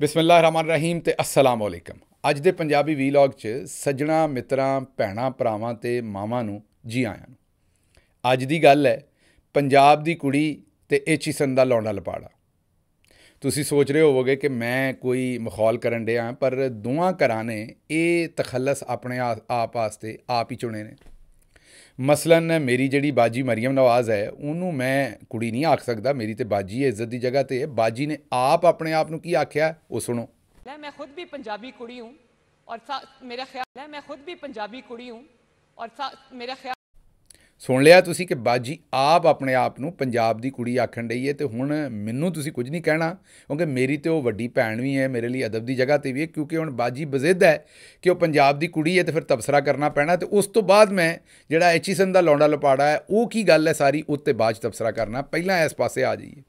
ਬਿਸਮਿਲ੍ਲਾਹਿਰ ਰਹਿਮਾਨ ਰਹੀਮ ਤੇ ਅਸਲਾਮ ਅਲੈਕਮ ਅੱਜ ਦੇ ਪੰਜਾਬੀ ਵੀਲੌਗ 'ਚ ਸੱਜਣਾ ਮਿੱਤਰਾਂ ਭੈਣਾ ਭਰਾਵਾਂ ਤੇ ਮਾਵਾਂ ਨੂੰ ਜੀ ਆਇਆਂ ਨੂੰ ਅੱਜ ਦੀ ਗੱਲ ਹੈ ਪੰਜਾਬ ਦੀ ਕੁੜੀ ਤੇ ਇਹ ਚੀਸਨ ਦਾ ਲੌਂਡਾ ਲਪਾੜਾ ਤੁਸੀਂ ਸੋਚ ਰਹੇ ਹੋਵੋਗੇ ਕਿ ਮੈਂ ਕੋਈ ਮਖੌਲ ਕਰਨ ਡਿਆ ਪਰ ਦੋਹਾਂ ਘਰਾਂ ਨੇ ਇਹ ਤਖੱਲਸ ਆਪਣੇ ਆਪ ਆਸਤੇ ਆਪ ਹੀ ਚੁਣੇ ਨੇ ਮਸਲਨ ਮੇਰੀ ਜਿਹੜੀ ਬਾਜੀ ਮਰੀਮ ਨਵਾਜ਼ ਹੈ ਉਹਨੂੰ ਮੈਂ ਕੁੜੀ ਨਹੀਂ ਆਖ ਸਕਦਾ ਮੇਰੀ ਤੇ ਬਾਜੀ ਹੈ ਇੱਜ਼ਤ ਦੀ ਜਗ੍ਹਾ ਤੇ ਹੈ ਬਾਜੀ ਨੇ ਆਪ ਆਪਣੇ ਆਪ ਨੂੰ ਕੀ ਆਖਿਆ ਉਹ ਸੁਣੋ ਮੈਂ ਖੁਦ ਵੀ ਪੰਜਾਬੀ ਕੁੜੀ ਹੂੰ ਔਰ ਮੇਰਾ ਖਿਆਲ ਹੈ ਮੈਂ ਖੁਦ ਵੀ ਪੰਜਾਬੀ ਕੁੜੀ ਹੂੰ ਔਰ ਮੇਰਾ ਸੁਣ ਲਿਆ ਤੁਸੀਂ ਕਿ ਬਾਜੀ ਆਪ ਆਪਣੇ ਆਪ ਨੂੰ ਪੰਜਾਬ ਦੀ ਕੁੜੀ ਆਖਣ ਡਈ ਹੈ ਤੇ ਹੁਣ ਮੈਨੂੰ ਤੁਸੀਂ ਕੁਝ ਨਹੀਂ ਕਹਿਣਾ ਕਿਉਂਕਿ ਮੇਰੀ ਤੇ ਉਹ ਵੱਡੀ ਭੈਣ ਵੀ ਹੈ ਮੇਰੇ ਲਈ ਅਦਬ ਦੀ ਜਗ੍ਹਾ ਤੇ ਵੀ ਹੈ ਕਿਉਂਕਿ ਹੁਣ ਬਾਜੀ ਬਜ਼ਿੱਦ ਹੈ ਕਿ ਉਹ ਪੰਜਾਬ ਦੀ ਕੁੜੀ ਹੈ ਤੇ ਫਿਰ ਤਬਸਰਾ ਕਰਨਾ ਪੈਣਾ ਤੇ ਉਸ ਤੋਂ ਬਾਅਦ ਮੈਂ ਜਿਹੜਾ ਐਚੀਸਨ ਦਾ ਲੌਂਡਾ ਲਪਾੜਾ ਹੈ ਉਹ ਕੀ ਗੱਲ ਹੈ ਸਾਰੀ ਉੱਤੇ ਬਾਅਦ ਤਬਸਰਾ ਕਰਨਾ ਪਹਿਲਾਂ ਇਸ ਪਾਸੇ ਆ ਜਾਈਏ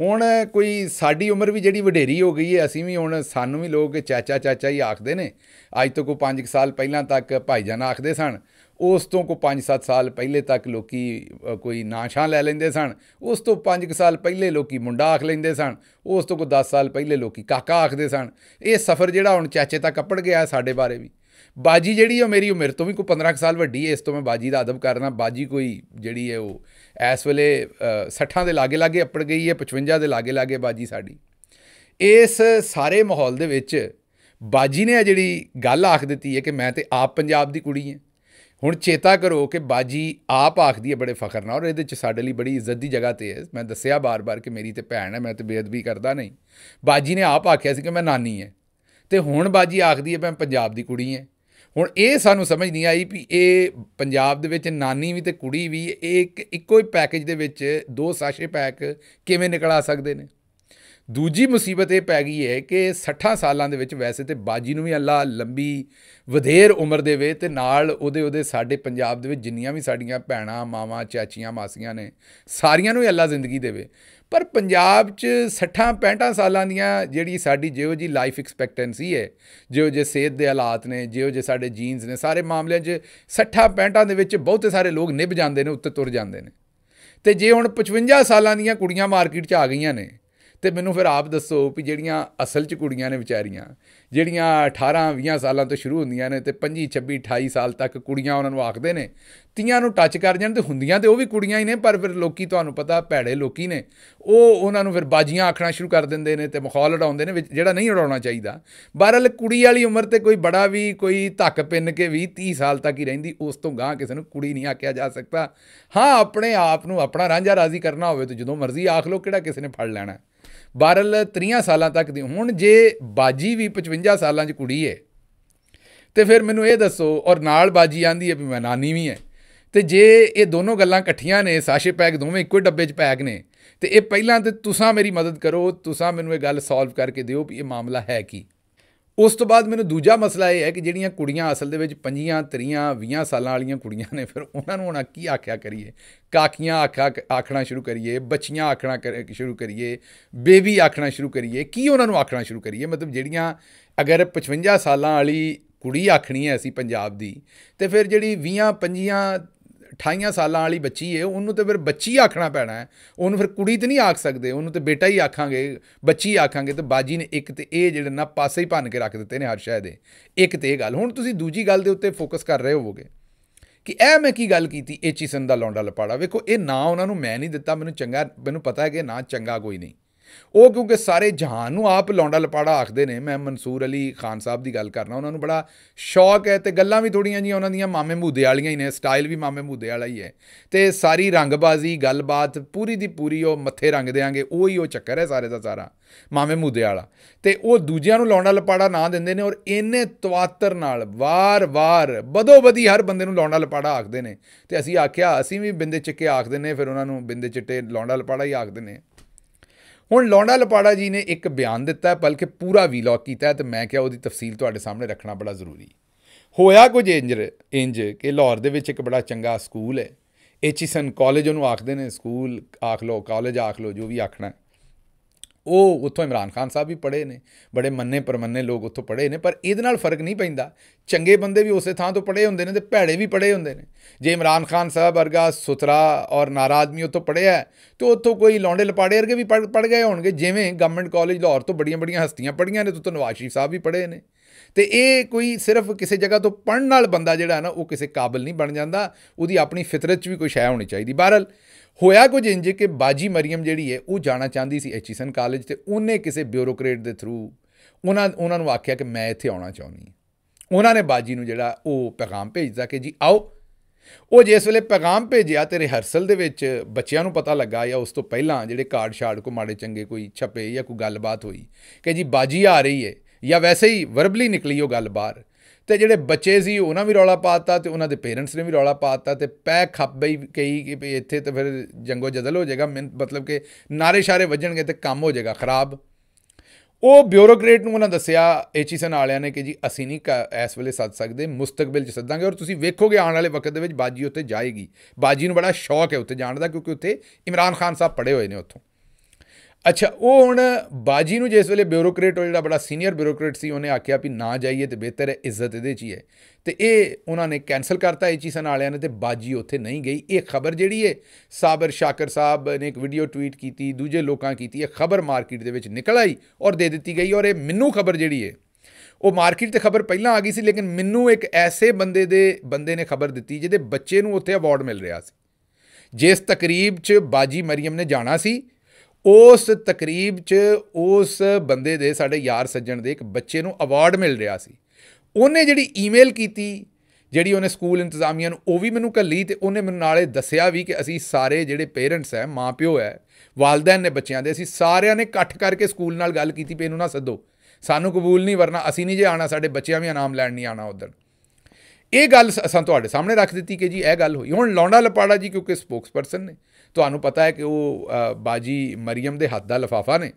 ਹੁਣ ਕੋਈ ਸਾਡੀ ਉਮਰ ਵੀ ਜਿਹੜੀ ਵਡੇਰੀ ਹੋ ਗਈ ਹੈ ਅਸੀਂ ਵੀ ਹੁਣ ਸਾਨੂੰ ਵੀ ਲੋਕ ਚਾਚਾ ਚਾਚਾ ਹੀ ਆਖਦੇ ਨੇ ਅੱਜ ਤੋਂ ਕੋ 5 ਸਾਲ ਪਹਿਲਾਂ ਤੱਕ ਭਾਈ ਜਾਨ ਆਖਦੇ ਸਨ ਉਸ ਤੋਂ ਕੋ 5-7 ਸਾਲ ਪਹਿਲੇ ਤੱਕ ਲੋਕੀ ਕੋਈ ਨਾਸ਼ਾਂ ਲੈ ਲੈਂਦੇ ਸਨ ਉਸ ਤੋਂ 5 ਸਾਲ ਪਹਿਲੇ ਲੋਕੀ ਮੁੰਡਾ ਆਖ ਲੈਂਦੇ ਸਨ ਉਸ ਤੋਂ ਕੋ 10 ਸਾਲ ਪਹਿਲੇ ਲੋਕੀ ਕਾਕਾ ਆਖਦੇ ਸਨ ਇਹ ਸਫ਼ਰ ਜਿਹੜਾ ਹੁਣ ਚਾਚੇ ਤੱਕ ਕੱਪੜ ਗਿਆ ਸਾਡੇ ਬਾਰੇ ਵੀ ਬਾਜੀ ਜਿਹੜੀ ਉਹ ਮੇਰੀ ਉਮਰ ਤੋਂ ਵੀ ਕੋਈ 15 ਸਾਲ ਵੱਡੀ ਹੈ ਇਸ ਤੋਂ ਮੈਂ ਬਾਜੀ ਦਾ ਅਦਬ ਕਰਨਾ ਬਾਜੀ ਕੋਈ ਜਿਹੜੀ ਹੈ ਉਹ ਇਸ ਵੇਲੇ 60 ਦੇ ਲਾਗੇ ਲਾਗੇ ਅੱਪੜ ਗਈ ਹੈ 55 ਦੇ ਲਾਗੇ ਲਾਗੇ ਬਾਜੀ ਸਾਡੀ ਇਸ ਸਾਰੇ ਮਾਹੌਲ ਦੇ ਵਿੱਚ ਬਾਜੀ ਨੇ ਜਿਹੜੀ ਗੱਲ ਆਖ ਦਿੱਤੀ ਹੈ ਕਿ ਮੈਂ ਤੇ ਆਪ ਪੰਜਾਬ ਦੀ ਕੁੜੀ ਹਾਂ ਹੁਣ ਚੇਤਾ ਕਰੋ ਕਿ ਬਾਜੀ ਆਪ ਆਖਦੀ ਹੈ ਬੜੇ ਫਖਰ ਨਾਲ ਔਰ ਇਹਦੇ ਚ ਸਾਡੇ ਲਈ ਬੜੀ ਇੱਜ਼ਤ ਦੀ ਜਗ੍ਹਾ ਤੇ ਹੈ ਮੈਂ ਦੱਸਿਆ ਬਾਰ-ਬਾਰ ਕਿ ਮੇਰੀ ਤੇ ਭੈਣ ਹੈ ਮੈਂ ਤੇ ਬੇਅਦਬੀ ਕਰਦਾ ਨਹੀਂ ਬਾਜੀ ਨੇ ਆਪ ਆਖਿਆ ਸੀ ਕਿ ਮੈਂ ਨਾਨੀ ਹੈ ਤੇ ਹੁਣ ਬਾਜੀ ਆਖਦੀ ਹੈ ਮੈਂ ਪੰਜਾਬ ਦੀ ਕੁੜੀ ਹੈ ਹੁਣ ਇਹ ਸਾਨੂੰ ਸਮਝ ਨਹੀਂ ਆਈ ਵੀ ਇਹ ਪੰਜਾਬ ਦੇ ਵਿੱਚ ਨਾਨੀ ਵੀ ਤੇ ਕੁੜੀ ਵੀ ਇਹ ਇੱਕੋ ਹੀ ਪੈਕੇਜ ਦੇ ਵਿੱਚ ਦੋ ਸਾਸ਼ੇ ਪੈਕ ਕਿਵੇਂ ਨਿਕਲਾ ਸਕਦੇ ਨੇ ਦੂਜੀ ਮੁਸੀਬਤ ਇਹ ਪੈ ਗਈ ਹੈ ਕਿ 60 ਸਾਲਾਂ ਦੇ ਵਿੱਚ ਵੈਸੇ ਤੇ ਬਾਜੀ ਨੂੰ ਵੀ ਅੱਲਾ ਲੰਬੀ ਵਧੇਰ ਉਮਰ ਦੇਵੇ ਤੇ ਨਾਲ ਉਹਦੇ ਉਹਦੇ ਸਾਡੇ ਪੰਜਾਬ ਦੇ ਵਿੱਚ ਜਿੰਨੀਆਂ ਵੀ ਸਾਡੀਆਂ ਭੈਣਾਂ ਮਾਵਾਂ ਚਾਚੀਆਂ ਮਾਸੀਆਂ ਨੇ ਸਾਰੀਆਂ ਨੂੰ ਹੀ ਅੱਲਾ ਜ਼ਿੰਦਗੀ ਦੇਵੇ ਪਰ ਪੰਜਾਬ 'ਚ 60 65 ਸਾਲਾਂ ਦੀਆਂ ਜਿਹੜੀ ਸਾਡੀ ਜਿਉ ਜੀ ਲਾਈਫ ਐਕਸਪੈਕਟੈਂਸੀ ਹੈ ਜਿਹੋ ਜੇ ਸਿਹਤ ਦੇ ਹਾਲਾਤ ਨੇ ਜਿਹੋ ਜੇ ਸਾਡੇ ਜੀਨਸ ਨੇ ਸਾਰੇ ਮਾਮਲਿਆਂ 'ਚ 60 65 ਦੇ ਵਿੱਚ ਬਹੁਤੇ ਸਾਰੇ ਲੋਕ ਨਿਭ ਜਾਂਦੇ ਨੇ ਉੱਤੇ ਤੁਰ ਜਾਂਦੇ ਨੇ ਤੇ ਜੇ ਹੁਣ 55 ਸਾਲਾਂ ਦੀਆਂ ਕੁੜੀਆਂ ਮਾਰਕੀਟ 'ਚ ਆ ਗਈਆਂ ਨੇ ਤੇ ਮੈਨੂੰ ਫਿਰ ਆਪ ਦੱਸੋ ਵੀ ਜਿਹੜੀਆਂ ਅਸਲ 'ਚ ਕੁੜੀਆਂ ਨੇ ਵਿਚਾਰੀਆਂ ਜਿਹੜੀਆਂ 18 20 ਸਾਲਾਂ ਤੋਂ ਸ਼ੁਰੂ ਹੁੰਦੀਆਂ ਨੇ ਤੇ 25 26 28 ਸਾਲ ਤੱਕ ਕੁੜੀਆਂ ਉਹਨਾਂ ਨੂੰ ਆਖਦੇ ਨੇ ਤੀਆਂ ਨੂੰ ਟੱਚ ਕਰ ਜਾਣ ਤੇ ਹੁੰਦੀਆਂ ਤੇ ਉਹ ਵੀ ਕੁੜੀਆਂ ਹੀ ਨੇ ਪਰ ਫਿਰ ਲੋਕੀ ਤੁਹਾਨੂੰ ਪਤਾ ਭੈੜੇ ਲੋਕੀ ਨੇ ਉਹ ਉਹਨਾਂ ਨੂੰ ਫਿਰ ਬਾਜੀਆਂ ਆਖਣਾ ਸ਼ੁਰੂ ਕਰ ਦਿੰਦੇ ਨੇ ਤੇ ਮਖੌਲ ਉਡਾਉਂਦੇ ਨੇ ਵਿੱਚ ਜਿਹੜਾ ਨਹੀਂ ਉਡਾਉਣਾ ਚਾਹੀਦਾ ਬਹਰਲ ਕੁੜੀ ਵਾਲੀ ਉਮਰ ਤੇ ਕੋਈ ਬੜਾ ਵੀ ਕੋਈ ਧੱਕ ਪਿੰਨ ਕੇ ਵੀ 30 ਸਾਲ ਤੱਕ ਹੀ ਰਹਿੰਦੀ ਉਸ ਤੋਂ ਗਾਂ ਕਿਸੇ ਨੂੰ ਕੁੜੀ ਨਹੀਂ ਆਖਿਆ ਜਾ ਸਕਦਾ ਹਾਂ ਆਪਣੇ ਆਪ ਨੂੰ ਆਪਣਾ ਰਾਂਝਾ ਰਾਜ਼ੀ ਕਰਨਾ ਹੋਵੇ ਤੇ ਜਦੋਂ ਮਰਜ਼ੀ ਆਖ ਲੋ ਕਿਹੜਾ ਕਿਸੇ ਨੇ ਫੜ ਲੈਣਾ ਬਾਰਲ 30 ਸਾਲਾਂ ਤੱਕ ਦੀ ਹੁਣ ਜੇ ਬਾਜੀ ਵੀ 55 ਸਾਲਾਂ 'ਚ ਕੁੜੀ ਹੈ ਤੇ ਫਿਰ ਮੈਨੂੰ ਇਹ ਦੱਸੋ ਔਰ ਨਾਲ ਬਾਜੀ ਆਂਦੀ ਹੈ ਵੀ ਮੈਂ ਨਾਨੀ ਵੀ ਐ ਤੇ ਜੇ ਇਹ ਦੋਨੋਂ ਗੱਲਾਂ ਇਕੱਠੀਆਂ ਨੇ ਸਾਸ਼ੇ ਪੈਕ ਦੋਵੇਂ ਇੱਕੋ ਡੱਬੇ 'ਚ ਪੈਕ ਨੇ ਤੇ ਇਹ ਪਹਿਲਾਂ ਤੇ ਤੁਸੀਂ ਮੇਰੀ ਮਦਦ ਕਰੋ ਤੁਸੀਂ ਮੈਨੂੰ ਇਹ ਗੱਲ ਸੋਲਵ ਕਰਕੇ ਦਿਓ ਵੀ ਇਹ ਮਾਮਲਾ ਹੈ ਕੀ ਉਸ ਤੋਂ ਬਾਅਦ ਮੈਨੂੰ ਦੂਜਾ ਮਸਲਾ ਇਹ ਹੈ ਕਿ ਜਿਹੜੀਆਂ ਕੁੜੀਆਂ ਅਸਲ ਦੇ ਵਿੱਚ ਪੰਜੀਆਂ ਤਰੀਆਂ 20 ਸਾਲਾਂ ਵਾਲੀਆਂ ਕੁੜੀਆਂ ਨੇ ਫਿਰ ਉਹਨਾਂ ਨੂੰ ਹੁਣ ਕੀ ਆਖਿਆ ਕਰੀਏ ਕਾਕੀਆਂ ਆਖਾ ਆਖਣਾ ਸ਼ੁਰੂ ਕਰੀਏ ਬੱਚੀਆਂ ਆਖਣਾ ਸ਼ੁਰੂ ਕਰੀਏ ਬੇਬੀ ਆਖਣਾ ਸ਼ੁਰੂ ਕਰੀਏ ਕੀ ਉਹਨਾਂ ਨੂੰ ਆਖਣਾ ਸ਼ੁਰੂ ਕਰੀਏ ਮਤਲਬ ਜਿਹੜੀਆਂ ਅਗਰ 55 ਸਾਲਾਂ ਵਾਲੀ ਕੁੜੀ ਆਖਣੀ ਹੈ ਅਸੀਂ ਪੰਜਾਬ ਦੀ ਤੇ ਫਿਰ ਜਿਹੜੀ 20 25 28 ਸਾਲਾਂ ਵਾਲੀ ਬੱਚੀ ਏ ਉਹਨੂੰ ਤੇ ਫਿਰ ਬੱਚੀ ਆਖਣਾ ਪੈਣਾ ਹੈ ਉਹਨੂੰ ਫਿਰ ਕੁੜੀ ਤੇ ਨਹੀਂ ਆਖ ਸਕਦੇ ਉਹਨੂੰ ਤੇ ਬੇਟਾ ਹੀ ਆਖਾਂਗੇ ਬੱਚੀ ਆਖਾਂਗੇ ਤੇ ਬਾਜੀ ਨੇ ਇੱਕ ਤੇ ਇਹ ਜਿਹੜੇ ਨਾ ਪਾਸੇ ਹੀ ਭੰਨ ਕੇ ਰੱਖ ਦਿੱਤੇ ਨੇ ਹਰ ਸ਼ਾਇਦ ਦੇ ਇੱਕ ਤੇ ਇਹ ਗੱਲ ਹੁਣ ਤੁਸੀਂ ਦੂਜੀ ਗੱਲ ਦੇ ਉੱਤੇ ਫੋਕਸ ਕਰ ਰਹੇ ਹੋਵੋਗੇ ਕਿ ਇਹ ਮੈਂ ਕੀ ਗੱਲ ਕੀਤੀ ਇਹ ਚੀਸਨ ਦਾ ਲੌਂਡਾ ਲਪਾੜਾ ਵੇਖੋ ਇਹ ਨਾਂ ਉਹਨਾਂ ਨੂੰ ਮੈਂ ਨਹੀਂ ਦਿੱਤਾ ਮੈਨੂੰ ਚੰਗਾ ਮੈਨੂੰ ਪਤਾ ਹੈ ਕਿ ਨਾਂ ਚੰਗਾ ਕੋਈ ਨਹੀਂ ਉਹ ਕਿਉਂਕਿ ਸਾਰੇ ਜਹਾਨ ਨੂੰ ਆਪ ਲੌਂਡਾ ਲਪਾੜਾ ਆਖਦੇ ਨੇ ਮੈਂ ਮਨਸੂਰ ਅਲੀ ਖਾਨ ਸਾਹਿਬ ਦੀ ਗੱਲ ਕਰਨਾ ਉਹਨਾਂ ਨੂੰ ਬੜਾ ਸ਼ੌਕ ਹੈ ਤੇ ਗੱਲਾਂ ਵੀ ਥੋੜੀਆਂ ਜੀਆਂ ਉਹਨਾਂ ਦੀਆਂ ਮਾਮੇ ਮੂਦੇ ਵਾਲੀਆਂ ਹੀ ਨੇ ਸਟਾਈਲ ਵੀ ਮਾਮੇ ਮੂਦੇ ਵਾਲਾ ਹੀ ਹੈ ਤੇ ਸਾਰੀ ਰੰਗਬਾਜ਼ੀ ਗੱਲਬਾਤ ਪੂਰੀ ਦੀ ਪੂਰੀ ਉਹ ਮੱਥੇ ਰੰਗ ਦੇਾਂਗੇ ਉਹ ਹੀ ਉਹ ਚੱਕਰ ਹੈ ਸਾਰੇ ਦਾ ਸਾਰਾ ਮਾਮੇ ਮੂਦੇ ਵਾਲਾ ਤੇ ਉਹ ਦੂਜਿਆਂ ਨੂੰ ਲੌਂਡਾ ਲਪਾੜਾ ਨਾਂ ਦਿੰਦੇ ਨੇ ਔਰ ਇਹਨੇ ਤਵਾਤਰ ਨਾਲ ਵਾਰ-ਵਾਰ ਬਦੋ-ਬਦੀ ਹਰ ਬੰਦੇ ਨੂੰ ਲੌਂਡਾ ਲਪਾੜਾ ਆਖਦੇ ਨੇ ਤੇ ਅਸੀਂ ਆਖਿਆ ਅਸੀਂ ਵੀ ਬਿੰਦੇ ਚੱਕੇ ਆਖਦੇ ਨੇ ਫਿਰ ਉਹਨਾਂ ਨੂੰ ਬਿੰਦੇ ਚਿੱਟੇ ਲੌਂਡਾ ਲਪਾੜਾ ਹੀ ਆਖਦੇ ਨੇ ਹੁਣ ਲੌਂਡਾ ਲਪਾੜਾ ਜੀ ਨੇ ਇੱਕ ਬਿਆਨ ਦਿੱਤਾ ਬਲਕਿ ਪੂਰਾ ਵੀਲੌਗ ਕੀਤਾ ਤੇ ਮੈਂ ਕਿਹਾ ਉਹਦੀ ਤਫਸੀਲ ਤੁਹਾਡੇ ਸਾਹਮਣੇ ਰੱਖਣਾ ਬੜਾ ਜ਼ਰੂਰੀ ਹੋਇਆ ਕੁਝ ਇੰਜ ਇੰਜ ਕਿ ਲਾਹੌਰ ਦੇ ਵਿੱਚ ਇੱਕ ਬੜਾ ਚੰਗਾ ਸਕੂਲ ਹੈ ਐਚੀਸਨ ਕਾਲਜ e ਉਹਨੂੰ ਆਖਦੇ ਨੇ ਸਕੂਲ ਆਖ ਲੋ ਕਾਲਜ ਆਖ ਲੋ ਜੋ ਵੀ ਆਖਣਾ ਉਹ ਉੱਥੋਂ ਇਮਰਾਨ ਖਾਨ ਸਾਹਿਬ ਵੀ ਪੜ੍ਹੇ ਨੇ ਬੜੇ ਮੰਨੇ ਪਰਮੰਨੇ ਲੋਕ ਉੱਥੋਂ ਪੜ੍ਹੇ ਨੇ ਪਰ ਇਹਦੇ ਨਾਲ ਫਰਕ ਨਹੀਂ ਪੈਂਦਾ ਚੰਗੇ ਬੰਦੇ ਵੀ ਉਸੇ ਥਾਂ ਤੋਂ ਪੜ੍ਹੇ ਹੁੰਦੇ ਨੇ ਤੇ ਭੈੜੇ ਵੀ ਪੜ੍ਹੇ ਹੁੰਦੇ ਨੇ ਜੇ ਇਮਰਾਨ ਖਾਨ ਸਾਹਿਬ ਵਰਗਾ ਸੁਤਰਾ ਔਰ ਨਾਰਾਜ਼ਮੀ ਪੜਿਆ ਪੜ੍ਹਿਆ ਤੇ ਉੱਥੋਂ ਕੋਈ ਲੌਂਡੇ ਲਪਾੜੇ ਵਰਗੇ ਵੀ ਪੜ ਗਏ ਹੋਣਗੇ ਜਿਵੇਂ ਗਵਰਨਮੈਂਟ ਕਾਲਜ ਲਾਹੌਰ ਤੋਂ ਬੜੀਆਂ-ਬੜੀਆਂ ਹਸਤੀਆਂ ਪੜ੍ਹੀਆਂ ਨੇ ਤੋਂ ਨਵਾਜ਼ ਸ਼ਰੀਫ ਸਾਹਿਬ ਵੀ ਪੜ੍ਹੇ ਨੇ ਤੇ ਇਹ ਕੋਈ ਸਿਰਫ ਕਿਸੇ ਜਗ੍ਹਾ ਤੋਂ ਪੜਨ ਨਾਲ ਬੰਦਾ ਜਿਹੜਾ ਨਾ ਉਹ ਕਿਸੇ ਕਾਬਿਲ ਨਹੀਂ ਬਣ ਜਾਂਦਾ ਉਹਦੀ ਆਪਣੀ ਫਿਤਰਤ 'ਚ ਵੀ ਕੋਈ ਸ਼ੈ ਹੋਣੀ ਚਾਹੀਦੀ ਬਹਰਲ ਹੋਇਆ ਕੁਝ ਇੰਜ ਕਿ ਬਾਜੀ ਮਰੀਮ ਜਿਹੜੀ ਹੈ ਉਹ ਜਾਣਾ ਚਾਹੁੰਦੀ ਸੀ ਐਚੀਸਨ ਕਾਲਜ ਤੇ ਉਹਨੇ ਕਿਸੇ ਬਿਊਰੋਕ੍ਰੇਟ ਦੇ ਥਰੂ ਉਹਨਾਂ ਉਹਨਾਂ ਨੂੰ ਆਖਿਆ ਕਿ ਮੈਂ ਇੱਥੇ ਆਉਣਾ ਚਾਹੁੰਦੀ ਹਾਂ ਉਹਨਾਂ ਨੇ ਬਾਜੀ ਨੂੰ ਜਿਹੜਾ ਉਹ ਪੈਗਾਮ ਭੇਜਦਾ ਕਿ ਜੀ ਆਓ ਉਹ ਜਿਸ ਵੇਲੇ ਪੈਗਾਮ ਭੇਜਿਆ ਤੇ ਰਿਹਰਸਲ ਦੇ ਵਿੱਚ ਬੱਚਿਆਂ ਨੂੰ ਪਤਾ ਲੱਗਾ ਜਾਂ ਉਸ ਤੋਂ ਪਹਿਲਾਂ ਜਿਹੜੇ ਕਾਰਡ ਸ਼ਾਰਡ ਕੋ ਮਾੜੇ ਚੰਗੇ ਕੋਈ ਛਪੇ ਜਾਂ ਕੋਈ ਗੱਲਬਾਤ ਹੋਈ ਕਿ ਜੀ ਬਾਜੀ ਆ ਰਹੀ ਹੈ ਜਾਂ ਵੈਸੇ ਹੀ ਵਰਬਲੀ ਨਿਕਲੀ ਉਹ ਗੱਲ ਬਾਹਰ ਤੇ ਜਿਹੜੇ ਬੱਚੇ ਸੀ ਉਹਨਾਂ ਵੀ ਰੌਲਾ ਪਾਤਾ ਤੇ ਉਹਨਾਂ ਦੇ ਪੇਰੈਂਟਸ ਨੇ ਵੀ ਰੌਲਾ ਪਾਤਾ ਤੇ ਪੈ ਖੱਪ ਬਈ ਕਈ ਕਿ ਇੱਥੇ ਤਾਂ ਫਿਰ ਜੰਗੋ ਜਦਲ ਹੋ ਜਾਏਗਾ ਮਤਲਬ ਕਿ ਨਾਰੇ ਸ਼ਾਰੇ ਵੱਜਣਗੇ ਤੇ ਕੰਮ ਹੋ ਜਾਏਗਾ ਖਰਾਬ ਉਹ ਬਿਊਰੋਕ੍ਰੇਟ ਨੂੰ ਉਹਨਾਂ ਦੱਸਿਆ ਐਚੀਸਨ ਵਾਲਿਆਂ ਨੇ ਕਿ ਜੀ ਅਸੀਂ ਨਹੀਂ ਇਸ ਵੇਲੇ ਸੱਦ ਸਕਦੇ ਮੁਸਤਕਬਲ 'ਚ ਸੱਦਾਂਗੇ ਔਰ ਤੁਸੀਂ ਵੇਖੋਗੇ ਆਉਣ ਵਾਲੇ ਵਕਤ ਦੇ ਵਿੱਚ ਬਾਜੀ ਉੱਤੇ ਜਾਏਗੀ ਬਾਜੀ ਨੂੰ ਬੜਾ ਸ਼ੌਕ ਹੈ ਉੱਤੇ ਜਾਣ ਦਾ ਕਿਉਂਕਿ ਉੱਤੇ ਇਮਰਾਨ ਖਾਨ ਸਾਹਿਬ ਪੜੇ ਹੋਏ ਨੇ ਉੱਥੋਂ ਅੱਛਾ ਉਹ ਹੁਣ ਬਾਜੀ ਨੂੰ ਜਿਸ ਵੇਲੇ ਬਿਊਰੋਕਰੇਟ ਉਹ ਜਿਹੜਾ ਬੜਾ ਸੀਨੀਅਰ ਬਿਊਰੋਕਰੇਟ ਸੀ ਉਹਨੇ ਆਖਿਆ ਵੀ ਨਾ ਜਾਈਏ ਤੇ ਬਿਹਤਰ ਹੈ ਇੱਜ਼ਤ ਇਹਦੇ 'ਚ ਹੀ ਹੈ ਤੇ ਇਹ ਉਹਨਾਂ ਨੇ ਕੈਨਸਲ ਕਰਤਾ ਇਹ ਚੀਜ਼ਾਂ ਵਾਲਿਆਂ ਨੇ ਤੇ ਬਾਜੀ ਉੱਥੇ ਨਹੀਂ ਗਈ ਇਹ ਖਬਰ ਜਿਹੜੀ ਹੈ ਸਾਬਰ ਸ਼ਾਕਰ ਸਾਹਿਬ ਨੇ ਇੱਕ ਵੀਡੀਓ ਟਵੀਟ ਕੀਤੀ ਦੂਜੇ ਲੋਕਾਂ ਕੀਤੀ ਇਹ ਖਬਰ ਮਾਰਕੀਟ ਦੇ ਵਿੱਚ ਨਿਕਲ ਆਈ ਔਰ ਦੇ ਦਿੱਤੀ ਗਈ ਔਰ ਇਹ ਮੈਨੂੰ ਖਬਰ ਜਿਹੜੀ ਹੈ ਉਹ ਮਾਰਕੀਟ ਤੇ ਖਬਰ ਪਹਿਲਾਂ ਆ ਗਈ ਸੀ ਲੇਕਿਨ ਮੈਨੂੰ ਇੱਕ ਐਸੇ ਬੰਦੇ ਦੇ ਬੰਦੇ ਨੇ ਖਬਰ ਦਿੱਤੀ ਜਿਹਦੇ ਬੱਚੇ ਨੂੰ ਉੱਥੇ ਅਵਾਰਡ ਮਿਲ ਰਿਹਾ ਸੀ ਜਿਸ ਤਕਰੀਬ 'ਚ ਬਾਜੀ ਮਰੀਮ ਨੇ ਜਾਣਾ ਸੀ ਉਸ ਤਕਰੀਬ 'ਚ ਉਸ ਬੰਦੇ ਦੇ ਸਾਡੇ ਯਾਰ ਸੱਜਣ ਦੇ ਇੱਕ ਬੱਚੇ ਨੂੰ ਅਵਾਰਡ ਮਿਲ ਰਿਹਾ ਸੀ ਉਹਨੇ ਜਿਹੜੀ ਈਮੇਲ ਕੀਤੀ ਜਿਹੜੀ ਉਹਨੇ ਸਕੂਲ ਇੰਤਜ਼ਾਮੀਆਂ ਨੂੰ ਉਹ ਵੀ ਮੈਨੂੰ ਕੱਲੀ ਤੇ ਉਹਨੇ ਮੈਨੂੰ ਨਾਲੇ ਦੱਸਿਆ ਵੀ ਕਿ ਅਸੀਂ ਸਾਰੇ ਜਿਹੜੇ ਪੇਰੈਂਟਸ ਹੈ ਮਾਪਿਓ ਹੈ ਵਾਲਦੈਨ ਨੇ ਬੱਚਿਆਂ ਦੇ ਅਸੀਂ ਸਾਰਿਆਂ ਨੇ ਇਕੱਠ ਕਰਕੇ ਸਕੂਲ ਨਾਲ ਗੱਲ ਕੀਤੀ ਪਈ ਇਹਨੂੰ ਨਾ ਸੱਦੋ ਸਾਨੂੰ ਕਬੂਲ ਨਹੀਂ ਵਰਨਾ ਅਸੀਂ ਨਹੀਂ ਜੇ ਆਣਾ ਸਾਡੇ ਬੱਚਿਆਂ ਵੀ ਨਾਮ ਲੈਣ ਨਹੀਂ ਆਣਾ ਉਧਰ ਇਹ ਗੱਲ ਅਸਾਂ ਤੁਹਾਡੇ ਸਾਹਮਣੇ ਰੱਖ ਦਿੱਤੀ ਕਿ ਜੀ ਇਹ ਗੱਲ ਹੋਈ ਹੁਣ ਲੌਂਡਾ ਲਪਾੜਾ ਜੀ ਕਿਉਂਕਿ ਸਪੋਕਸਪਰਸਨ ਨੇ ਤੁਹਾਨੂੰ ਪਤਾ ਹੈ ਕਿ ਉਹ ਬਾਜੀ ਮਰੀਮ ਦੇ ਹੱਥ ਦਾ ਲਫਾਫਾ ਨੇ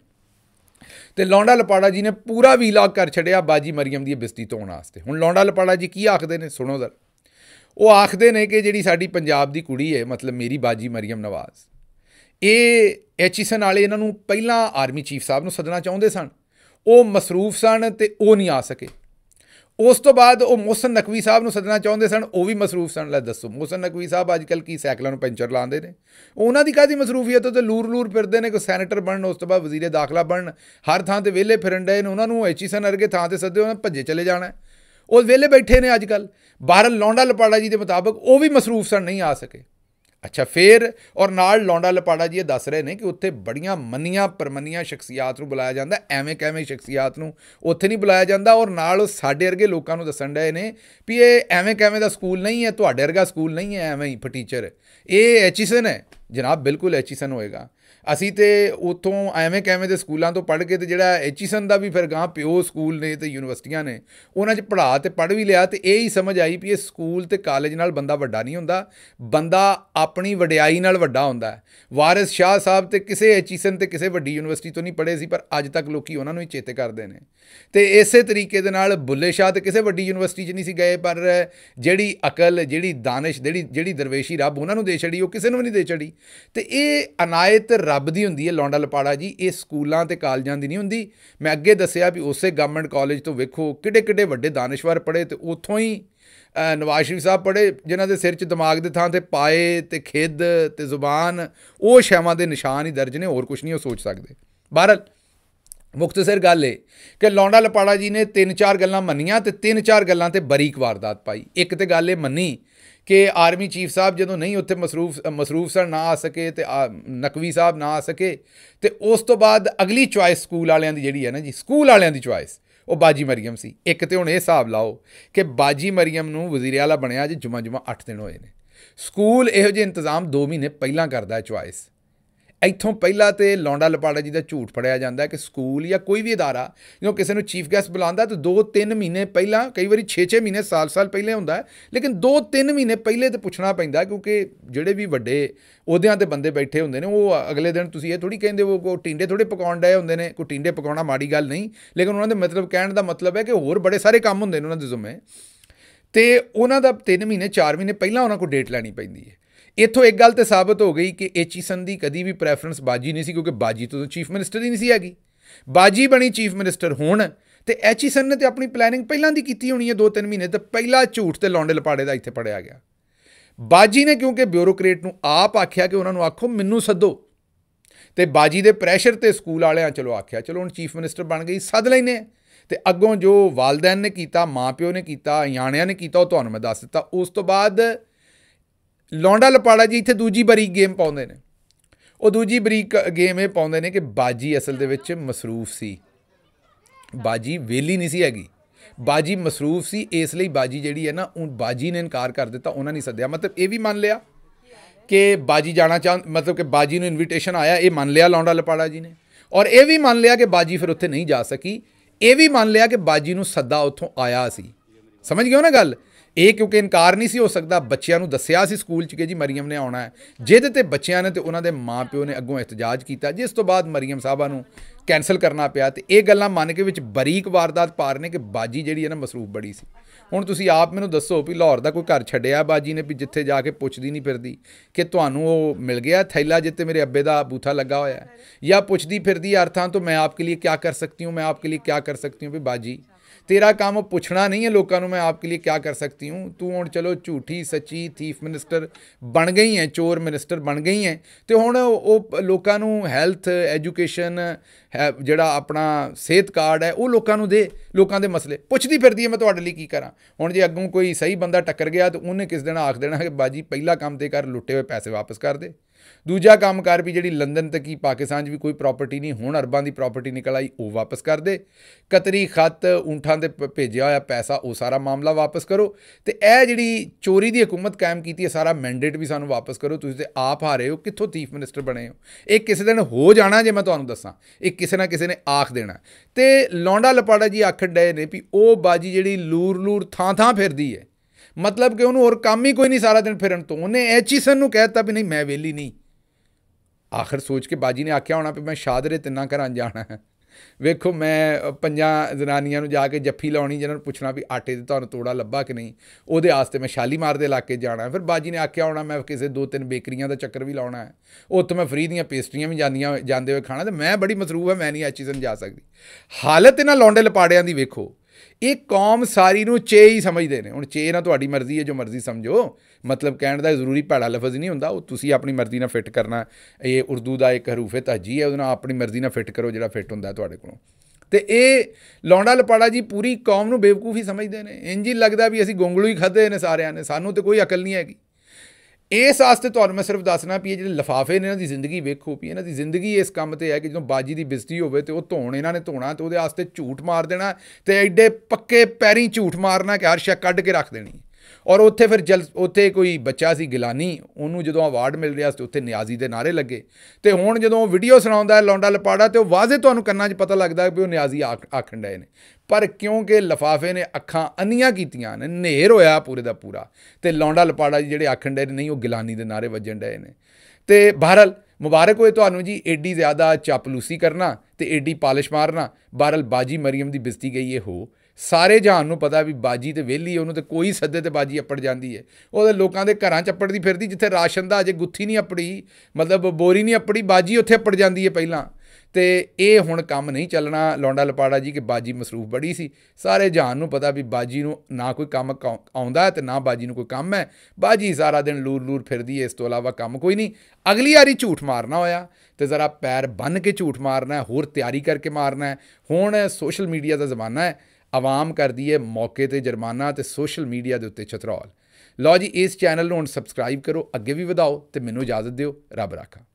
ਤੇ ਲੌਂਡਾ ਲਪਾੜਾ ਜੀ ਨੇ ਪੂਰਾ ਵੀਲੌਗ ਕਰ ਛੜਿਆ ਬਾਜੀ ਮਰੀਮ ਦੀ ਬਿਸਤੀ ਧੋਣ ਵਾਸਤੇ ਹੁਣ ਲੌਂਡਾ ਲਪਾੜਾ ਜੀ ਕੀ ਆਖਦੇ ਨੇ ਸੁਣੋ ਜ਼ਰ ਉਹ ਆਖਦੇ ਨੇ ਕਿ ਜਿਹੜੀ ਸਾਡੀ ਪੰਜਾਬ ਦੀ ਕੁੜੀ ਹੈ ਮਤਲਬ ਮੇਰੀ ਬਾਜੀ ਮਰੀਮ ਨਵਾਜ਼ ਇਹ ਐਚਿਸਨ ਵਾਲੇ ਇਹਨਾਂ ਨੂੰ ਪਹਿਲਾਂ ਆਰਮੀ ਚੀਫ ਸਾਹਿਬ ਨੂੰ ਸੱਦਣਾ ਚਾਹੁੰਦੇ ਸਨ ਉਹ ਮਸਰੂਫ ਸਨ ਤੇ ਉਹ ਨਹੀਂ ਆ ਸਕੇ ਉਸ ਤੋਂ ਬਾਅਦ ਉਹ ਮੋਹਸਨ ਨਕਵੀ ਸਾਹਿਬ ਨੂੰ ਸੱਦਣਾ ਚਾਹੁੰਦੇ ਸਨ ਉਹ ਵੀ ਮਸਰੂਫ ਸਨ ਲੈ ਦੱਸੋ ਮੋਹਸਨ ਨਕਵੀ ਸਾਹਿਬ ਅੱਜ ਕੱਲ ਕੀ ਸਾਈਕਲਾਂ ਨੂੰ ਪੈਂਚਰ ਲਾਉਂਦੇ ਨੇ ਉਹਨਾਂ ਦੀ ਕਾਦੀ ਮਸਰੂਫੀਅਤ ਤੇ ਲੂਰ-ਲੂਰ ਫਿਰਦੇ ਨੇ ਕੋ ਸੈਨੇਟਰ ਬਣਨ ਉਸ ਤੋਂ ਬਾਅਦ ਵਜ਼ੀਰ ਦਾਖਲਾ ਬਣਨ ਹਰ ਥਾਂ ਤੇ ਵਿਹਲੇ ਫਿਰਨ ਡਏ ਨੇ ਉਹਨਾਂ ਨੂੰ ਐਚੀਸਨ ਅਰਗੇ ਥਾਂ ਤੇ ਸੱਦੇ ਉਹਨਾਂ ਭੱਜੇ ਚਲੇ ਜਾਣਾ ਉਹ ਵਿਹਲੇ ਬੈਠੇ ਨੇ ਅੱਜ ਕੱਲ ਬਾਹਰ ਲੌਂਡਾ ਲਪਾੜਾ ਜੀ ਦੇ ਮੁਤਾਬਕ ਉਹ ਵੀ ਮਸਰੂਫ ਸਨ ਨਹੀਂ ਆ ਸਕੇ ਅੱਛਾ ਫੇਰ ਔਰ ਨਾਲ ਲੌਂਡਾ ਲਪਾੜਾ ਜੀ ਇਹ ਦੱਸ ਰਹੇ ਨੇ ਕਿ ਉੱਥੇ ਬੜੀਆਂ ਮੰਨੀਆਂ ਪਰਮੰਨੀਆਂ ਸ਼ਖਸੀਅਤ ਨੂੰ ਬੁਲਾਇਆ ਜਾਂਦਾ ਐਵੇਂ ਕਿਵੇਂ ਸ਼ਖਸੀਅਤ ਨੂੰ ਉੱਥੇ ਨਹੀਂ ਬੁਲਾਇਆ ਜਾਂਦਾ ਔਰ ਨਾਲ ਸਾਡੇ ਵਰਗੇ ਲੋਕਾਂ ਨੂੰ ਦੱਸਣ ਡਏ ਨੇ ਵੀ ਇਹ ਐਵੇਂ ਕਿਵੇਂ ਦਾ ਸਕੂਲ ਨਹੀਂ ਹੈ ਤੁਹਾਡੇ ਵਰਗਾ ਸਕੂਲ ਨਹੀਂ ਹੈ ਐਵੇਂ ਹੀ ਫਟੀਚਰ ਇਹ ਐਚਿਸਨ ਹੈ ਜਨਾਬ ਬਿਲਕੁਲ ਐਚਿਸਨ ਹੋਏਗਾ ਅਸੀਂ ਤੇ ਉਥੋਂ ਐਵੇਂ ਕਿਵੇਂ ਦੇ ਸਕੂਲਾਂ ਤੋਂ ਪੜ੍ਹ ਕੇ ਤੇ ਜਿਹੜਾ ਐਚੀਸਨ ਦਾ ਵੀ ਫਿਰ ਗਾਂ ਪਿਓ ਸਕੂਲ ਨੇ ਤੇ ਯੂਨੀਵਰਸਿਟੀਆਂ ਨੇ ਉਹਨਾਂ 'ਚ ਪੜ੍ਹਾ ਤੇ ਪੜ੍ਹ ਵੀ ਲਿਆ ਤੇ ਇਹ ਹੀ ਸਮਝ ਆਈ ਵੀ ਇਹ ਸਕੂਲ ਤੇ ਕਾਲਜ ਨਾਲ ਬੰਦਾ ਵੱਡਾ ਨਹੀਂ ਹੁੰਦਾ ਬੰਦਾ ਆਪਣੀ ਵਡਿਆਈ ਨਾਲ ਵੱਡਾ ਹੁੰਦਾ ਹੈ ਵਾਰਿਸ ਸ਼ਾਹ ਸਾਹਿਬ ਤੇ ਕਿਸੇ ਐਚੀਸਨ ਤੇ ਕਿਸੇ ਵੱਡੀ ਯੂਨੀਵਰਸਿਟੀ ਤੋਂ ਨਹੀਂ ਪੜ੍ਹੇ ਸੀ ਪਰ ਅੱਜ ਤੱਕ ਲੋਕੀ ਉਹਨਾਂ ਨੂੰ ਹੀ ਚੇਤੇ ਕਰਦੇ ਨੇ ਤੇ ਇਸੇ ਤਰੀਕੇ ਦੇ ਨਾਲ ਬੁੱਲੇ ਸ਼ਾਹ ਤੇ ਕਿਸੇ ਵੱਡੀ ਯੂਨੀਵਰਸਿਟੀ 'ਚ ਨਹੀਂ ਸੀ ਗਏ ਪਰ ਜਿਹੜੀ ਅਕਲ ਜਿਹੜੀ ਦਾਨਿਸ਼ ਜਿਹੜੀ ਜਿਹੜੀ ਦਰਵੇਸ਼ੀ ਰੱਬ ਉਹਨਾਂ ਨੂੰ ਦੇ ਛੜੀ ਉਹ ਕਿਸੇ ਨੂੰ ਵੀ ਨਹੀਂ ਦੇ ਛੜੀ ਤੇ ਇਹ ਅਨਾਇਤ ਰੱਬ ਦੀ ਹੁੰਦੀ ਹੈ ਲੌਂਡਾ ਲਪਾੜਾ ਜੀ ਇਹ ਸਕੂਲਾਂ ਤੇ ਕਾਲਜਾਂ ਦੀ ਨਹੀਂ ਹੁੰਦੀ ਮੈਂ ਅੱਗੇ ਦੱਸਿਆ ਵੀ ਉਸੇ ਗਵਰਨਮੈਂਟ ਕਾਲਜ ਤੋਂ ਵੇਖੋ ਕਿਹੜੇ ਕਿਹੜੇ ਵੱਡੇ ਦਾਨਿਸ਼ਵਰ ਪੜੇ ਤੇ ਉੱਥੋਂ ਹੀ ਨਵਾਜ਼ ਸ਼ਰੀਫ ਸਾਹਿਬ ਪੜੇ ਜਿਨ੍ਹਾਂ ਦੇ ਸਿਰ 'ਚ ਦਿਮਾਗ ਦੇ ਥਾਂ ਤੇ ਪਾਏ ਤੇ ਖਿੱਦ ਤੇ ਜ਼ੁਬਾਨ ਉਹ ਸ਼ੈਵਾਂ ਦੇ ਨਿਸ਼ਾਨ ਹੀ ਦਰਜ ਨੇ ਹੋਰ ਕੁਝ ਨਹੀਂ ਉਹ ਸੋਚ ਸਕਦੇ ਬਹਰਲ ਮੁਖਤਸਰ ਗੱਲ ਏ ਕਿ ਲੌਂਡਾ ਲਪਾੜਾ ਜੀ ਨੇ ਤਿੰਨ ਚਾਰ ਗੱਲਾਂ ਮੰਨੀਆਂ ਤੇ ਤਿੰਨ ਚਾਰ ਗੱਲਾਂ ਤੇ ਬਰੀਕ ਵਾਰਦਾਤ ਪਾਈ ਇੱਕ ਤੇ ਗੱਲ ਇਹ ਮੰਨੀ ਕਿ ਆਰਮੀ ਚੀਫ ਸਾਹਿਬ ਜਦੋਂ ਨਹੀਂ ਉੱਥੇ ਮਸਰੂਫ ਮਸਰੂਫ ਸਰ ਨਾ ਆ ਸਕੇ ਤੇ ਨਕਵੀ ਸਾਹਿਬ ਨਾ ਆ ਸਕੇ ਤੇ ਉਸ ਤੋਂ ਬਾਅਦ ਅਗਲੀ ਚੁਆਇਸ ਸਕੂਲ ਵਾਲਿਆਂ ਦੀ ਜਿਹੜੀ ਹੈ ਨਾ ਜੀ ਸਕੂਲ ਵਾਲਿਆਂ ਦੀ ਚੁਆਇਸ ਉਹ ਬਾਜੀ ਮਰੀਮ ਸੀ ਇੱਕ ਤੇ ਹੁਣ ਇਹ ਹਿਸਾਬ ਲਾਓ ਕਿ ਬਾਜੀ ਮਰੀਮ ਨੂੰ ਵਜ਼ੀਰ ਆਲਾ ਬਣਿਆ ਜੇ ਜੁਮਾ ਜੁਮਾ 8 ਦਿਨ ਹੋਏ ਨੇ ਸਕੂਲ ਇਹੋ ਜਿਹੇ ਇੰਤਜ਼ਾਮ 2 ਮਹੀਨੇ ਪਹਿਲਾਂ ਕਰਦਾ ਹੈ ਚੁਆਇਸ ਇੱਥੋਂ ਪਹਿਲਾਂ ਤੇ ਲੌਂਡਾ ਲਪਾੜਾ ਜੀ ਦਾ ਝੂਠ ਫੜਿਆ ਜਾਂਦਾ ਕਿ ਸਕੂਲ ਜਾਂ ਕੋਈ ਵੀ ادارہ ਜਦੋਂ ਕਿਸੇ ਨੂੰ ਚੀਫ ਗੈਸਟ ਬੁਲਾਉਂਦਾ ਤਾਂ 2-3 ਮਹੀਨੇ ਪਹਿਲਾਂ ਕਈ ਵਾਰੀ 6-6 ਮਹੀਨੇ ਸਾਲ-ਸਾਲ ਪਹਿਲੇ ਹੁੰਦਾ ਲੇਕਿਨ 2-3 ਮਹੀਨੇ ਪਹਿਲੇ ਤੇ ਪੁੱਛਣਾ ਪੈਂਦਾ ਕਿਉਂਕਿ ਜਿਹੜੇ ਵੀ ਵੱਡੇ ਉਹਦਿਆਂ ਤੇ ਬੰਦੇ ਬੈਠੇ ਹੁੰਦੇ ਨੇ ਉਹ ਅਗਲੇ ਦਿਨ ਤੁਸੀਂ ਇਹ ਥੋੜੀ ਕਹਿੰਦੇ ਹੋ ਕੋ ਟਿੰਡੇ ਥੋੜੇ ਪਕਾਉਣ ਡਏ ਹੁੰਦੇ ਨੇ ਕੋ ਟਿੰਡੇ ਪਕਾਉਣਾ ਮਾੜੀ ਗੱਲ ਨਹੀਂ ਲੇਕਿਨ ਉਹਨਾਂ ਦੇ ਮਤਲਬ ਕਹਿਣ ਦਾ ਮਤਲਬ ਹੈ ਕਿ ਹੋਰ ਬੜੇ ਸਾਰੇ ਕੰਮ ਹੁੰਦੇ ਨੇ ਉਹਨਾਂ ਦੇ ਜ਼ਿੰਮੇ ਤੇ ਉਹਨਾਂ ਦਾ 3 ਮਹੀਨੇ 4 ਮਹੀਨੇ ਪਹਿਲਾਂ ਉਹਨਾਂ ਕੋ ਡੇਟ ਲੈਣੀ ਪੈਂਦੀ ਹੈ ਇੱਥੋਂ ਇੱਕ ਗੱਲ ਤੇ ਸਾਬਤ ਹੋ ਗਈ ਕਿ ਏਚੀਸਨ ਦੀ ਕਦੀ ਵੀ ਪ੍ਰੈਫਰੈਂਸ ਬਾਜੀ ਨਹੀਂ ਸੀ ਕਿਉਂਕਿ ਬਾਜੀ ਤੋਂ ਚੀਫ ਮਿਨਿਸਟਰ ਹੀ ਨਹੀਂ ਸੀ ਹੈਗੀ ਬਾਜੀ ਬਣੀ ਚੀਫ ਮਿਨਿਸਟਰ ਹੋਣ ਤੇ ਐਚੀਸਨ ਨੇ ਤੇ ਆਪਣੀ ਪਲੈਨਿੰਗ ਪਹਿਲਾਂ ਦੀ ਕੀਤੀ ਹੋਣੀ ਹੈ 2-3 ਮਹੀਨੇ ਤੇ ਪਹਿਲਾ ਝੂਠ ਤੇ ਲੌਂਡੇ ਲਪਾੜੇ ਦਾ ਇੱਥੇ ਪੜਿਆ ਗਿਆ ਬਾਜੀ ਨੇ ਕਿਉਂਕਿ ਬਿਊਰੋਕ੍ਰੇਟ ਨੂੰ ਆਪ ਆਖਿਆ ਕਿ ਉਹਨਾਂ ਨੂੰ ਆਖੋ ਮੈਨੂੰ ਸੱਦੋ ਤੇ ਬਾਜੀ ਦੇ ਪ੍ਰੈਸ਼ਰ ਤੇ ਸਕੂਲ ਵਾਲਿਆਂ ਚਲੋ ਆਖਿਆ ਚਲੋ ਹੁਣ ਚੀਫ ਮਿਨਿਸਟਰ ਬਣ ਗਈ ਸੱਦ ਲੈਨੇ ਤੇ ਅੱਗੋਂ ਜੋ ਵਾਲਦੈਨ ਨੇ ਕੀਤਾ ਮਾਪਿਓ ਨੇ ਕੀਤਾ ਯਾਣਿਆਂ ਨੇ ਕੀਤਾ ਉਹ ਤੁਹਾਨੂੰ ਮੈਂ ਦੱਸ ਦਿੱਤਾ ਉਸ ਤੋਂ ਬਾਅਦ ਲੌਂਡਾ ਲਪਾੜਾ ਜੀ ਇੱਥੇ ਦੂਜੀ ਬਰੀਕ ਗੇਮ ਪਾਉਂਦੇ ਨੇ ਉਹ ਦੂਜੀ ਬਰੀਕ ਗੇਮ ਇਹ ਪਾਉਂਦੇ ਨੇ ਕਿ ਬਾਜੀ ਅਸਲ ਦੇ ਵਿੱਚ ਮਸਰੂਫ ਸੀ ਬਾਜੀ ਵੇਲੀ ਨਹੀਂ ਸੀ ਹੈਗੀ ਬਾਜੀ ਮਸਰੂਫ ਸੀ ਇਸ ਲਈ ਬਾਜੀ ਜਿਹੜੀ ਹੈ ਨਾ ਉਹ ਬਾਜੀ ਨੇ ਇਨਕਾਰ ਕਰ ਦਿੱਤਾ ਉਹਨਾਂ ਨੇ ਸੱਦਿਆ ਮਤਲਬ ਇਹ ਵੀ ਮੰਨ ਲਿਆ ਕਿ ਬਾਜੀ ਜਾਣਾ ਚਾਹ ਮਤਲਬ ਕਿ ਬਾਜੀ ਨੂੰ ਇਨਵੀਟੇਸ਼ਨ ਆਇਆ ਇਹ ਮੰਨ ਲਿਆ ਲੌਂਡਾ ਲਪਾੜਾ ਜੀ ਨੇ ਔਰ ਇਹ ਵੀ ਮੰਨ ਲਿਆ ਕਿ ਬਾਜੀ ਫਿਰ ਉੱਥੇ ਨਹੀਂ ਜਾ ਸਕੀ ਇਹ ਵੀ ਮੰਨ ਲਿਆ ਕਿ ਬਾਜੀ ਨੂੰ ਸੱਦਾ ਉੱਥੋਂ ਆਇਆ ਸੀ ਸਮਝ ਗਏ ਹੋ ਨਾ ਗੱਲ ਇਹ ਕਿਉਂਕਿ ਇਨਕਾਰ ਨਹੀਂ ਸੀ ਹੋ ਸਕਦਾ ਬੱਚਿਆਂ ਨੂੰ ਦੱਸਿਆ ਸੀ ਸਕੂਲ 'ਚ ਕਿ ਜੀ ਮਰੀਮ ਨੇ ਆਉਣਾ ਹੈ ਜਿਹਦੇ ਤੇ ਬੱਚਿਆਂ ਨੇ ਤੇ ਉਹਨਾਂ ਦੇ ਮਾਪਿਓ ਨੇ ਅੱਗੋਂ ਇਤਜਾਜ ਕੀਤਾ ਜਿਸ ਤੋਂ ਬਾਅਦ ਮਰੀਮ ਸਾਹਿਬਾ ਨੂੰ ਕੈਨਸਲ ਕਰਨਾ ਪਿਆ ਤੇ ਇਹ ਗੱਲਾਂ ਮੰਨ ਕੇ ਵਿੱਚ ਬਰੀਕ ਵਾਰਦਾਤ ਪਾਰ ਨੇ ਕਿ ਬਾਜੀ ਜਿਹੜੀ ਹੈ ਨਾ ਮਸਰੂਫ ਬੜੀ ਸੀ ਹੁਣ ਤੁਸੀਂ ਆਪ ਮੈਨੂੰ ਦੱਸੋ ਵੀ ਲਾਹੌਰ ਦਾ ਕੋਈ ਘਰ ਛੱਡਿਆ ਬਾਜੀ ਨੇ ਵੀ ਜਿੱਥੇ ਜਾ ਕੇ ਪੁੱਛਦੀ ਨਹੀਂ ਫਿਰਦੀ ਕਿ ਤੁਹਾਨੂੰ ਉਹ ਮਿਲ ਗਿਆ ਥੈਲਾ ਜਿੱਤੇ ਮੇਰੇ ਅੱਬੇ ਦਾ ਬੂਥਾ ਲੱਗਾ ਹੋਇਆ ਹੈ ਜਾਂ ਪੁੱਛਦੀ ਫਿਰਦੀ ਅਰਥਾਂ ਤੋਂ ਮੈਂ ਆਪਕੇ ਲਈ ਕੀ ਕਰ ਸਕਤੀ ਹੂੰ ਮੈਂ ਆਪਕੇ ਲਈ ਕੀ ਕਰ ਸਕਤੀ ਹੂੰ ਵੀ ਬਾਜੀ ਤੇਰਾ ਕੰਮ ਪੁੱਛਣਾ ਨਹੀਂ ਹੈ ਲੋਕਾਂ ਨੂੰ ਮੈਂ ਆਪਕੇ ਲਈ ਕੀ ਕਰ ਸਕਤੀ ਹੂੰ ਤੂੰ ਹੁਣ ਚਲੋ ਝੂਠੀ ਸੱਚੀ ਥੀਫ ਮਿਨਿਸਟਰ ਬਣ ਗਈ ਹੈ ਚੋਰ ਮਿਨਿਸਟਰ ਬਣ ਗਈ ਹੈ ਤੇ ਹੁਣ ਉਹ ਲੋਕਾਂ ਨੂੰ ਹੈਲਥ ਐਜੂਕੇਸ਼ਨ ਜਿਹੜਾ ਆਪਣਾ ਸਿਹਤ ਕਾਰਡ ਹੈ ਉਹ ਲੋਕਾਂ ਨੂੰ ਦੇ ਲੋਕਾਂ ਦੇ ਮਸਲੇ ਪੁੱਛਦੀ ਫਿਰਦੀ ਹੈ ਮੈਂ ਤੁਹਾਡੇ ਲਈ ਕੀ ਕਰਾਂ ਹੁਣ ਜੇ ਅੱਗੋਂ ਕੋਈ ਸਹੀ ਬੰਦਾ ਟੱਕਰ ਗਿਆ ਤਾਂ ਉਹਨੇ ਕਿਸ ਦਿਨ ਆਖ ਦੇਣਾ ਕਿ ਬਾਜੀ ਪਹਿਲਾ ਕੰਮ ਤੇ ਕਰ ਲੁੱਟੇ ਹੋਏ ਪੈਸੇ ਵਾਪਸ ਕਰ ਦੇ ਦੂਜਾ ਕੰਮ ਕਰ ਵੀ ਜਿਹੜੀ ਲੰਡਨ ਤੱਕ ਹੀ ਪਾਕਿਸਤਾਨ 'ਚ ਵੀ ਕੋਈ ਪ੍ਰਾਪਰਟੀ ਨਹੀਂ ਹੁਣ ਅਰਬਾਂ ਦੀ ਪ੍ਰਾਪਰਟੀ ਨਿਕਲ ਆਈ ਉਹ ਵਾਪਸ ਕਰ ਦੇ ਕਤਰੀ ਖਤ ਉਂਠਾਂ ਦੇ ਭੇਜਿਆ ਹੋਇਆ ਪੈਸਾ ਉਹ ਸਾਰਾ ਮਾਮਲਾ ਵਾਪਸ ਕਰੋ ਤੇ ਇਹ ਜਿਹੜੀ ਚੋਰੀ ਦੀ ਹਕੂਮਤ ਕਾਇਮ ਕੀਤੀ ਹੈ ਸਾਰਾ ਮੈਂਡੇਟ ਵੀ ਸਾਨੂੰ ਵਾਪਸ ਕਰੋ ਤੁਸੀਂ ਤੇ ਆਪ ਹਾਰੇ ਹੋ ਕਿੱਥੋਂ ਥੀਫ ਮਿਨਿਸਟਰ ਬਣੇ ਹੋ ਇਹ ਕਿਸੇ ਦਿਨ ਹੋ ਜਾਣਾ ਜੇ ਮੈਂ ਤੁਹਾਨੂੰ ਦੱਸਾਂ ਇਹ ਕਿਸੇ ਨਾ ਕਿਸੇ ਨੇ ਆਖ ਦੇਣਾ ਤੇ ਲੌਂਡਾ ਲਪਾੜਾ ਜੀ ਆਖਣ ਡਏ ਨੇ ਵੀ ਉਹ ਬਾਜੀ ਜਿਹੜੀ ਲੂਰ-ਲੂਰ ਥਾਂ-ਥਾਂ ਫਿਰਦੀ ਹੈ ਮਤਲਬ ਕਿ ਉਹਨੂੰ ਹੋਰ ਕੰਮ ਹੀ ਕੋਈ ਨਹੀਂ ਸਾਰਾ ਦਿਨ ਫਿਰਨ ਤੋਂ ਉਹਨੇ ਐਚੀਸਨ ਨੂੰ ਕਹਿਤਾ ਵੀ ਨਹੀਂ ਮੈਂ ਵੇਲੀ ਨਹੀਂ ਆਖਰ ਸੋਚ ਕੇ ਬਾਜੀ ਨੇ ਆਖਿਆ ਹੋਣਾ ਵੀ ਮੈਂ ਸ਼ਾਦਰੇ ਤਿੰਨਾ ਘਰਾਂ ਜਾਣਾ ਹੈ ਵੇਖੋ ਮੈਂ ਪੰਜਾਂ ਜਨਾਨੀਆਂ ਨੂੰ ਜਾ ਕੇ ਜੱਫੀ ਲਾਉਣੀ ਜਿਹਨਾਂ ਨੂੰ ਪੁੱਛਣਾ ਵੀ ਆਟੇ ਦੇ ਤੁਹਾਨੂੰ ਤੋੜਾ ਲੱਭਾ ਕਿ ਨਹੀਂ ਉਹਦੇ ਆਸਤੇ ਮੈਂ ਸ਼ਾਲੀ ਦੇ ਇਲਾਕੇ ਜਾਣਾ ਫਿਰ ਬਾਜੀ ਨੇ ਆਖਿਆ ਹੋਣਾ ਮੈਂ ਕਿਸੇ ਦੋ ਤਿੰਨ ਬੇਕਰੀਆਂ ਦਾ ਚੱਕਰ ਵੀ ਲਾਉਣਾ ਹੈ ਉੱਥੇ ਮੈਂ ਫ੍ਰੀ ਦੀਆਂ ਪੇਸਟਰੀਆਂ ਵੀ ਜਾਂਦੀਆਂ ਜਾਂਦੇ ਹੋਏ ਖਾਣਾ ਤੇ ਮੈਂ ਬੜੀ ਮਸਰੂਫ ਹਾਂ ਮੈਂ ਨਹੀਂ ਚੀਜ਼ਾਂ ਜਾ ਸਕਦੀ ਹਾਲਤ ਇਹਨਾਂ ਲੌਂਡੇ ਲਪਾੜਿਆਂ ਦੀ ਵੇਖੋ ਇਹ ਕੌਮ ਸਾਰੀ ਨੂੰ ਚੇ ਹੀ ਸਮਝਦੇ ਨੇ ਹੁਣ ਚੇ ਨਾ ਤੁਹਾਡੀ ਮਰਜ਼ੀ ਹੈ ਜੋ ਮਰਜ਼ੀ ਸਮਝੋ ਮਤਲਬ ਕਹਿਣ ਦਾ ਜ਼ਰੂਰੀ ਪੜਾ ਲਫ਼ਜ਼ ਨਹੀਂ ਹੁੰਦਾ ਉਹ ਤੁਸੀਂ ਆਪਣੀ ਮਰਜ਼ੀ ਨਾਲ ਫਿੱਟ ਕਰਨਾ ਇਹ ਉਰਦੂ ਦਾ ਇੱਕ ਹਰੂਫੇ ਤਹਜੀ ਹੈ ਉਹਨਾਂ ਆਪਣੀ ਮਰਜ਼ੀ ਨਾਲ ਫਿੱਟ ਕਰੋ ਜਿਹੜਾ ਫਿੱਟ ਹੁੰਦਾ ਤੁਹਾਡੇ ਕੋਲੋਂ ਤੇ ਇਹ ਲੌਂਡਾ ਲਪਾੜਾ ਜੀ ਪੂਰੀ ਕੌਮ ਨੂੰ ਬੇਵਕੂਫੀ ਸਮਝਦੇ ਨੇ ਇੰਜ ਹੀ ਲੱਗਦਾ ਵੀ ਅਸੀਂ ਗੋਂਗਲੂ ਹੀ ਖਾਦੇ ਨੇ ਸਾਰਿਆਂ ਨੇ ਸਾਨੂੰ ਤੇ ਕੋਈ ਅਕਲ ਨਹੀਂ ਹੈਗੀ ਇਸ ਵਾਸਤੇ ਤੁਹਾਨੂੰ ਮੈਂ ਸਿਰਫ ਦੱਸਣਾ ਵੀ ਇਹ ਜਿਹੜੇ ਲਫਾਫੇ ਨੇ ਇਹਨਾਂ ਦੀ ਜ਼ਿੰਦਗੀ ਵੇਖੋ ਵੀ ਇਹਨਾਂ ਦੀ ਜ਼ਿੰਦਗੀ ਇਸ ਕੰਮ ਤੇ ਹੈ ਕਿ ਜਦੋਂ ਬਾਜੀ ਦੀ ਬਿਜਤੀ ਹੋਵੇ ਤੇ ਉਹ ਧੋਣ ਇਹਨਾਂ ਨੇ ਧੋਣਾ ਤੇ ਉਹਦੇ ਵਾਸਤੇ ਝੂਠ ਮਾਰ ਦੇਣਾ ਤੇ ਐਡੇ ਪੱਕੇ ਪੈਰੀ ਝੂਠ ਮਾਰਨਾ ਕਿ ਹਰ ਸ਼ੱਕ ਕੱਢ ਕੇ ਰੱਖ ਦੇਣੀ ਔਰ ਉੱਥੇ ਫਿਰ ਜਲ ਉੱਥੇ ਕੋਈ ਬੱਚਾ ਸੀ ਗਿਲਾਨੀ ਉਹਨੂੰ ਜਦੋਂ ਅਵਾਰਡ ਮਿਲ ਰਿਹਾ ਸੀ ਉੱਥੇ ਨਿਆਜ਼ੀ ਦੇ ਨਾਰੇ ਲੱਗੇ ਤੇ ਹੁਣ ਜਦੋਂ ਵੀਡੀਓ ਸੁਣਾਉਂਦਾ ਹੈ ਲੌਂਡਾ ਲਪਾੜਾ ਤੇ ਉਹ ਵਾਜ਼ੇ ਤੁਹਾਨੂੰ ਕੰਨਾਂ 'ਚ ਪਤਾ ਲੱਗਦਾ ਵੀ ਉਹ ਨਿਆਜ਼ੀ ਆਖਣ ਡਏ ਨੇ ਪਰ ਕਿਉਂਕਿ ਲਫਾਫੇ ਨੇ ਅੱਖਾਂ ਅੰਨੀਆਂ ਕੀਤੀਆਂ ਨੇ ਨੇਰ ਹੋਇਆ ਪੂਰੇ ਦਾ ਪੂਰਾ ਤੇ ਲੌਂਡਾ ਲਪਾੜਾ ਜਿਹੜੇ ਆਖਣ ਡਏ ਨੇ ਨਹੀਂ ਉਹ ਗਿਲਾਨੀ ਦੇ ਨਾਰੇ ਵੱਜਣ ਡਏ ਨੇ ਤੇ ਬਹਰਲ ਮੁਬਾਰਕ ਹੋਏ ਤੁਹਾਨੂੰ ਜੀ ਏਡੀ ਜ਼ਿਆਦਾ ਚਾਪਲੂਸੀ ਕਰਨਾ ਤੇ ਏਡੀ ਪਾਲਿਸ਼ ਮਾਰਨਾ ਬਹਰਲ ਬਾਜੀ ਮਰੀਮ ਦੀ ਬਿਸਤੀ ਗਈ ਇਹ ਹੋ ਸਾਰੇ ਜਹਾਨ ਨੂੰ ਪਤਾ ਵੀ ਬਾਜੀ ਤੇ ਵਿਹਲੀ ਉਹਨੂੰ ਤੇ ਕੋਈ ਸੱਦੇ ਤੇ ਬਾਜੀ ਅੱਪੜ ਜਾਂਦੀ ਹੈ ਉਹਦੇ ਲੋਕਾਂ ਦੇ ਘਰਾਂ ਚ ਅੱਪੜਦੀ ਫਿਰਦੀ ਜਿੱਥੇ ਰਾਸ਼ਨ ਦਾ ਅਜੇ ਗੁੱਥੀ ਨਹੀਂ ਅੱਪੜੀ ਮਤਲਬ ਬੋਰੀ ਨਹੀਂ ਅੱਪੜੀ ਬਾਜੀ ਉੱਥੇ ਅੱਪੜ ਜਾਂਦੀ ਹੈ ਪਹਿਲਾਂ ਤੇ ਇਹ ਹੁਣ ਕੰਮ ਨਹੀਂ ਚੱਲਣਾ ਲੌਂਡਾ ਲਪਾੜਾ ਜੀ ਕਿ ਬਾਜੀ ਮਸਰੂਫ ਬੜੀ ਸੀ ਸਾਰੇ ਜਹਾਨ ਨੂੰ ਪਤਾ ਵੀ ਬਾਜੀ ਨੂੰ ਨਾ ਕੋਈ ਕੰਮ ਆਉਂਦਾ ਤੇ ਨਾ ਬਾਜੀ ਨੂੰ ਕੋਈ ਕੰਮ ਹੈ ਬਾਜੀ ਸਾਰਾ ਦਿਨ ਲੂਰ ਲੂਰ ਫਿਰਦੀ ਹੈ ਇਸ ਤੋਂ ਇਲਾਵਾ ਕੰਮ ਕੋਈ ਨਹੀਂ ਅਗਲੀ ਵਾਰੀ ਝੂਠ ਮਾਰਨਾ ਹੋਇਆ ਤੇ ਜ਼ਰਾ ਪੈਰ ਬੰਨ ਕੇ ਝੂਠ ਮਾਰਨਾ ਹੈ ਹੋਰ ਤਿਆਰੀ ਕਰਕੇ ਮਾਰਨਾ ਹੈ ਹੁਣ ਸੋਸ਼ਲ ਮੀਡੀਆ ਦਾ ਜ਼ਮਾਨਾ ਹੈ ਆਵਾਮ ਕਰਦੀ ਹੈ ਮੌਕੇ ਤੇ ਜੁਰਮਾਨਾ ਤੇ ਸੋਸ਼ਲ ਮੀਡੀਆ ਦੇ ਉੱਤੇ ਚਤਰੌਲ ਲੋ ਜੀ ਇਸ ਚੈਨਲ ਨੂੰ ਹੁਣ ਸਬਸਕ੍ਰਾਈਬ ਕਰੋ ਅੱਗੇ ਵੀ ਵਧਾਓ ਤੇ ਮੈਨੂੰ ਇਜਾਜ਼ਤ ਦਿਓ ਰੱਬ ਰਾਖਾ